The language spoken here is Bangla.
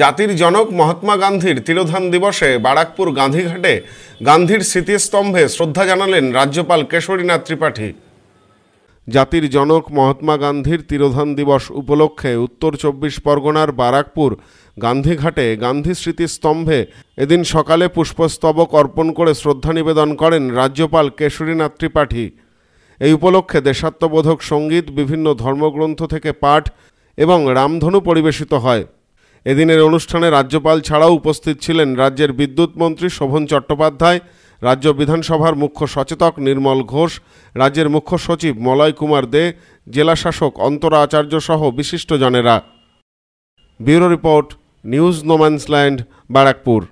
জাতির জনক মহাত্মা গান্ধীর তিরোধান দিবসে বারাকপুর গান্ধীঘাটে গান্ধীর স্মৃতিস্তম্ভে শ্রদ্ধা জানালেন রাজ্যপাল কেশরীনাথ ত্রিপাঠী জাতির জনক মহাত্মা গান্ধীর তিরোধান দিবস উপলক্ষে উত্তর চব্বিশ পরগনার বারাকপুর গান্ধীঘাটে গান্ধী স্মৃতিস্তম্ভে এদিন সকালে পুষ্পস্তবক অর্পণ করে শ্রদ্ধা নিবেদন করেন রাজ্যপাল কেশরীনাথ ত্রিপাঠী এই উপলক্ষে দেশাত্মবোধক সঙ্গীত বিভিন্ন ধর্মগ্রন্থ থেকে পাঠ এবং রামধনু পরিবেশিত হয় এদিনের অনুষ্ঠানে রাজ্যপাল ছাড়াও উপস্থিত ছিলেন রাজ্যের বিদ্যুৎ মন্ত্রী শোভন চট্টোপাধ্যায় রাজ্য বিধানসভার মুখ্য সচেতক নির্মল ঘোষ রাজ্যের মুখ্য সচিব মলয় কুমার দে জেলা শাসক অন্তরা আচার্য সহ বিশিষ্টজনেরা bureau report news no man's land Barrackpore